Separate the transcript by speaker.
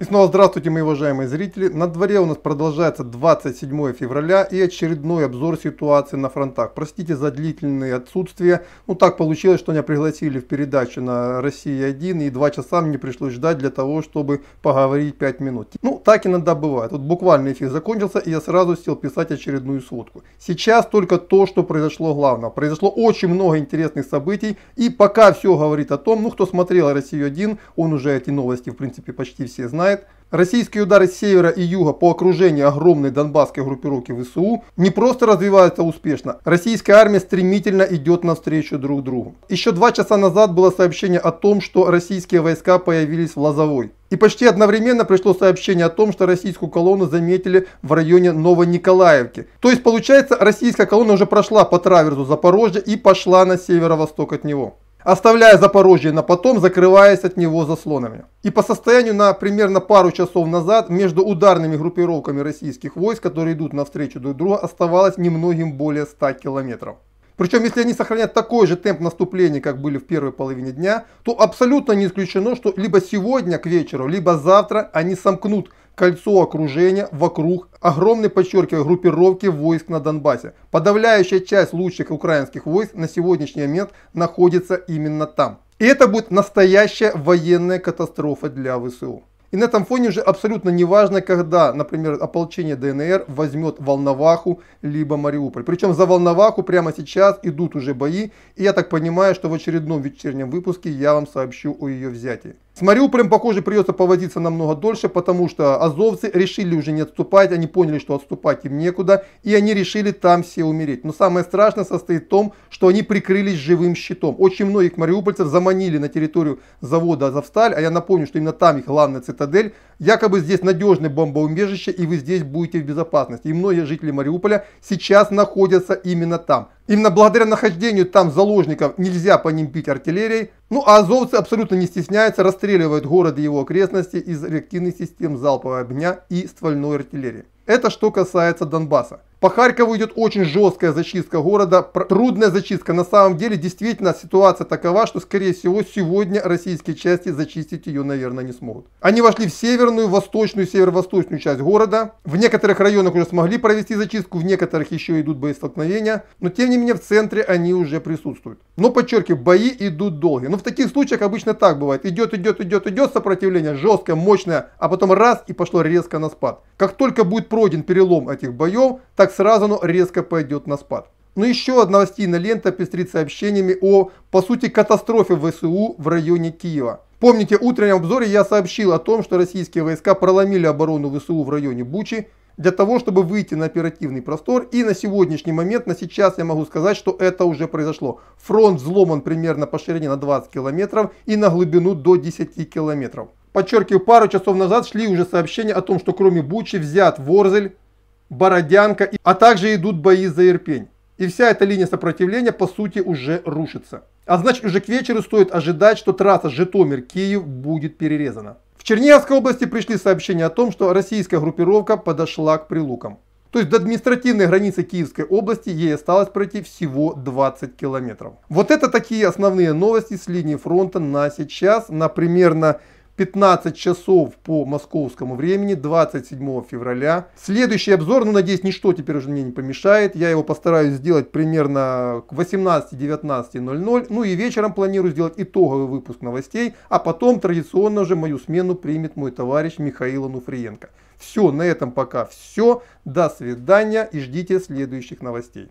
Speaker 1: И снова здравствуйте, мои уважаемые зрители. На дворе у нас продолжается 27 февраля и очередной обзор ситуации на фронтах. Простите за длительные отсутствия. Ну так получилось, что меня пригласили в передачу на «Россия-1» и два часа мне пришлось ждать для того, чтобы поговорить 5 минут. Ну так иногда бывает. Вот буквально эфир закончился и я сразу сел писать очередную сводку. Сейчас только то, что произошло главное. Произошло очень много интересных событий и пока все говорит о том, ну кто смотрел «Россию-1», он уже эти новости в принципе почти все знает знает, Российские удары с севера и юга по окружению огромной донбасской группировки ВСУ не просто развиваются успешно, российская армия стремительно идет навстречу друг другу. Еще два часа назад было сообщение о том, что российские войска появились в Лозовой. И почти одновременно пришло сообщение о том, что российскую колонну заметили в районе Новониколаевки. То есть получается российская колонна уже прошла по траверзу Запорожья и пошла на северо-восток от него оставляя Запорожье на потом, закрываясь от него заслонами. И по состоянию на примерно пару часов назад между ударными группировками российских войск, которые идут навстречу друг другу, оставалось немногим более 100 километров. Причем, если они сохранят такой же темп наступления, как были в первой половине дня, то абсолютно не исключено, что либо сегодня к вечеру, либо завтра они сомкнут кольцо окружения вокруг огромной, подчеркиваю, группировки войск на Донбассе. Подавляющая часть лучших украинских войск на сегодняшний момент находится именно там. И это будет настоящая военная катастрофа для ВСУ. И на этом фоне уже абсолютно не важно, когда, например, ополчение ДНР возьмет Волноваху, либо Мариуполь. Причем за Волноваху прямо сейчас идут уже бои, и я так понимаю, что в очередном вечернем выпуске я вам сообщу о ее взятии. С Мариуполем, похоже, придется повозиться намного дольше, потому что азовцы решили уже не отступать, они поняли, что отступать им некуда, и они решили там все умереть. Но самое страшное состоит в том, что они прикрылись живым щитом. Очень многих мариупольцев заманили на территорию завода «Азовсталь», а я напомню, что именно там их главная цитадель, якобы здесь надежное бомбоубежище, и вы здесь будете в безопасности. И многие жители Мариуполя сейчас находятся именно там. Именно благодаря нахождению там заложников нельзя по ним бить артиллерией. Ну а азовцы абсолютно не стесняются, расстреливают города и его окрестности из реактивных систем залпового огня и ствольной артиллерии. Это что касается Донбасса. По Харькову идет очень жесткая зачистка города, трудная зачистка. На самом деле, действительно, ситуация такова, что, скорее всего, сегодня российские части зачистить ее, наверное, не смогут. Они вошли в северную, восточную, северо-восточную часть города. В некоторых районах уже смогли провести зачистку, в некоторых еще идут бои столкновения, Но, тем не менее, в центре они уже присутствуют. Но, подчеркиваю, бои идут долгие. Но в таких случаях обычно так бывает. Идет, идет, идет, идет сопротивление, жесткое, мощное, а потом раз и пошло резко на спад. Как только будет пройден перелом этих боев, так так сразу, оно резко пойдет на спад. Но ну, еще одна стильная лента пестрит сообщениями о, по сути, катастрофе ВСУ в районе Киева. Помните, в утреннем обзоре я сообщил о том, что российские войска проломили оборону ВСУ в районе Бучи для того, чтобы выйти на оперативный простор. И на сегодняшний момент, на сейчас я могу сказать, что это уже произошло. Фронт взломан примерно по ширине на 20 километров и на глубину до 10 километров. Подчеркиваю, пару часов назад шли уже сообщения о том, что кроме Бучи взят Ворзель, Бородянка, а также идут бои за Ирпень. И вся эта линия сопротивления по сути уже рушится. А значит уже к вечеру стоит ожидать, что трасса Житомир-Киев будет перерезана. В Черниговской области пришли сообщения о том, что российская группировка подошла к Прилукам. То есть до административной границы Киевской области ей осталось пройти всего 20 километров. Вот это такие основные новости с линии фронта на сейчас, на примерно 15 часов по московскому времени 27 февраля. Следующий обзор, ну надеюсь, ничто теперь уже мне не помешает. Я его постараюсь сделать примерно к 18-19.00. Ну и вечером планирую сделать итоговый выпуск новостей, а потом традиционно же мою смену примет мой товарищ Михаил Ануфриенко. Все, на этом пока все. До свидания и ждите следующих новостей.